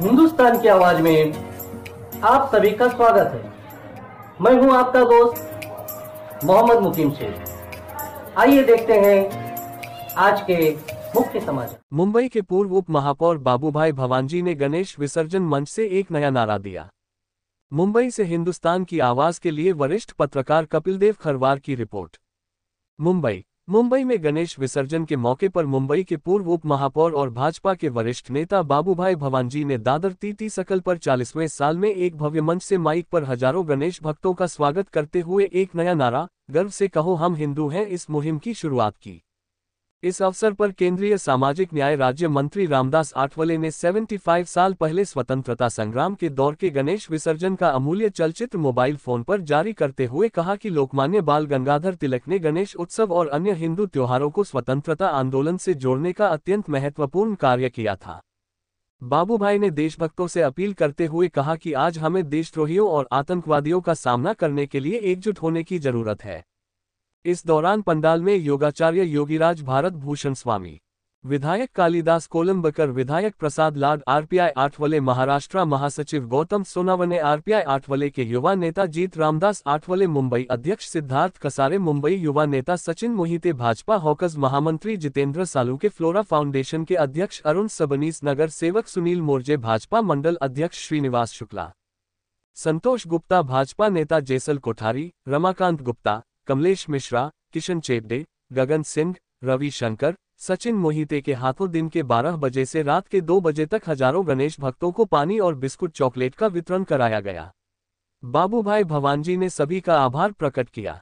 हिंदुस्तान की आवाज में आप सभी का स्वागत है मैं हूं आपका दोस्त मोहम्मद मुकीम शेख आइए देखते हैं आज के मुख्य समाचार मुंबई के पूर्व उप महापौर बाबूभाई भवानजी ने गणेश विसर्जन मंच से एक नया नारा दिया मुंबई से हिंदुस्तान की आवाज के लिए वरिष्ठ पत्रकार कपिल देव खरवार की रिपोर्ट मुंबई मुंबई में गणेश विसर्जन के मौके पर मुंबई के पूर्व उप महापौर और भाजपा के वरिष्ठ नेता बाबूभाई भवानजी ने दादर तीती सकल पर चालीसवें साल में एक भव्य मंच से माइक पर हजारों गणेश भक्तों का स्वागत करते हुए एक नया नारा गर्व से कहो हम हिंदू हैं इस मुहिम की शुरुआत की इस अवसर पर केंद्रीय सामाजिक न्याय राज्य मंत्री रामदास आठवले ने 75 साल पहले स्वतंत्रता संग्राम के दौर के गणेश विसर्जन का अमूल्य चलचित्र मोबाइल फोन पर जारी करते हुए कहा कि लोकमान्य बाल गंगाधर तिलक ने गणेश उत्सव और अन्य हिंदू त्योहारों को स्वतंत्रता आंदोलन से जोड़ने का अत्यंत महत्वपूर्ण कार्य किया था बाबू भाई ने देशभक्तों से अपील करते हुए कहा कि आज हमें देशद्रोहियों और आतंकवादियों का सामना करने के लिए एकजुट होने की जरूरत है इस दौरान पंडाल में योगाचार्य योगीराज भारत भूषण स्वामी विधायक कालिदास कोलम्बकर विधायक प्रसाद लाड आरपीआई आठवले महाराष्ट्र महासचिव गौतम सोनावने आरपीआई आठवले के युवा नेता जीत रामदास आठवले मुंबई अध्यक्ष सिद्धार्थ कसारे मुंबई युवा नेता सचिन मोहिते भाजपा हॉकर्स महामंत्री जितेंद्र सालू के फ्लोरा फाउंडेशन के अध्यक्ष अरुण सबनीस नगर सेवक सुनील मोर्जे भाजपा मंडल अध्यक्ष श्रीनिवास शुक्ला संतोष गुप्ता भाजपा नेता जैसल कोठारी रमाकांत गुप्ता कमलेश मिश्रा किशन चेपडे गगन सिंह रवि शंकर सचिन मोहिते के हाथों दिन के 12 बजे से रात के 2 बजे तक हजारों गणेश भक्तों को पानी और बिस्कुट चॉकलेट का वितरण कराया गया बाबूभाई भवानजी ने सभी का आभार प्रकट किया